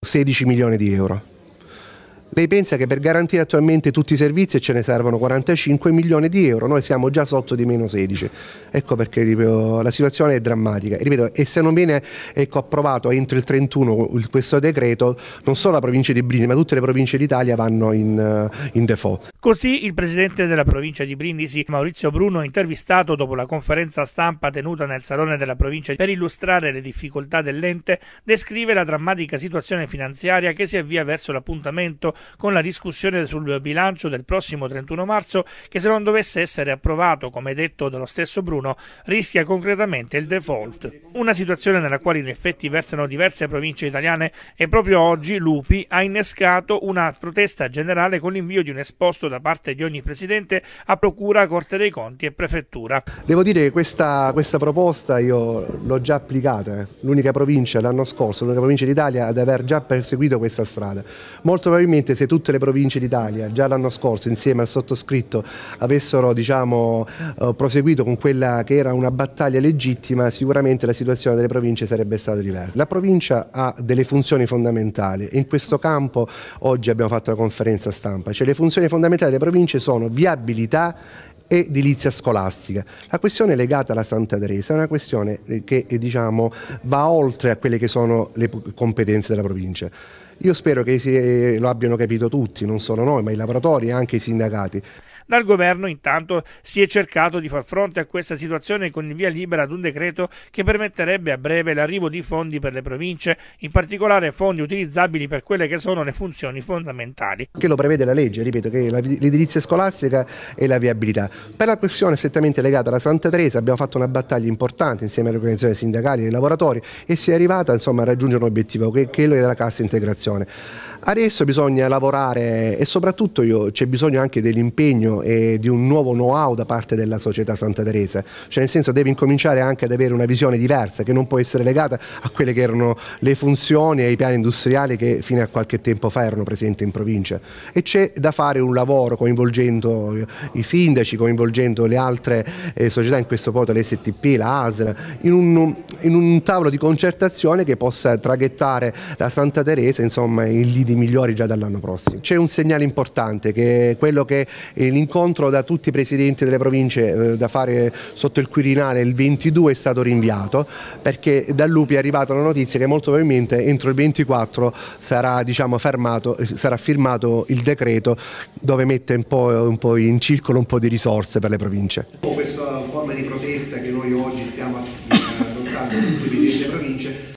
16 milioni di euro. Lei pensa che per garantire attualmente tutti i servizi ce ne servono 45 milioni di euro, noi siamo già sotto di meno 16. Ecco perché ripeto, la situazione è drammatica. E, ripeto, e se non viene ecco, approvato entro il 31 questo decreto, non solo la provincia di Brindisi, ma tutte le province d'Italia vanno in, eh, in default. Così il presidente della provincia di Brindisi, Maurizio Bruno, intervistato dopo la conferenza stampa tenuta nel Salone della Provincia per illustrare le difficoltà dell'ente, descrive la drammatica situazione finanziaria che si avvia verso l'appuntamento con la discussione sul bilancio del prossimo 31 marzo che se non dovesse essere approvato, come detto dallo stesso Bruno, rischia concretamente il default. Una situazione nella quale in effetti versano diverse province italiane e proprio oggi Lupi ha innescato una protesta generale con l'invio di un esposto da parte di ogni presidente a procura, Corte dei Conti e prefettura. Devo dire che questa, questa proposta io l'ho già applicata, eh. l'unica provincia l'anno scorso, l'unica provincia d'Italia ad aver già perseguito questa strada. Molto probabilmente probabilmente se tutte le province d'Italia già l'anno scorso insieme al sottoscritto avessero diciamo, eh, proseguito con quella che era una battaglia legittima sicuramente la situazione delle province sarebbe stata diversa. La provincia ha delle funzioni fondamentali e in questo campo oggi abbiamo fatto la conferenza stampa, cioè le funzioni fondamentali delle province sono viabilità edilizia scolastica. La questione legata alla Santa Teresa è una questione eh, che eh, diciamo, va oltre a quelle che sono le competenze della provincia. Io spero che eh, lo abbiano capito tutti, non solo noi, ma i lavoratori e anche i sindacati. Dal governo intanto si è cercato di far fronte a questa situazione con il via libera ad un decreto che permetterebbe a breve l'arrivo di fondi per le province, in particolare fondi utilizzabili per quelle che sono le funzioni fondamentali. Che lo prevede la legge, ripeto, che è l'edilizia scolastica e la viabilità. Per la questione strettamente legata alla Santa Teresa abbiamo fatto una battaglia importante insieme alle organizzazioni sindacali e ai lavoratori e si è arrivata insomma, a raggiungere un obiettivo che è quello della cassa integrazione situazione. Adesso bisogna lavorare e soprattutto c'è bisogno anche dell'impegno e di un nuovo know-how da parte della società Santa Teresa, cioè nel senso devi incominciare anche ad avere una visione diversa che non può essere legata a quelle che erano le funzioni e i piani industriali che fino a qualche tempo fa erano presenti in provincia e c'è da fare un lavoro coinvolgendo i sindaci, coinvolgendo le altre eh, società, in questo porto, l'STP, STP, la ASL, in un, in un tavolo di concertazione che possa traghettare la Santa Teresa insomma, insomma, in lidi migliori già dall'anno prossimo. C'è un segnale importante che è quello che eh, l'incontro da tutti i presidenti delle province eh, da fare sotto il Quirinale il 22 è stato rinviato perché da Lupi è arrivata la notizia che molto probabilmente entro il 24 sarà, diciamo, fermato, eh, sarà firmato il decreto dove mette un po', un po', in circolo un po' di risorse per le province. Questa forma di protesta che noi oggi stiamo adottando tutti i presidenti delle province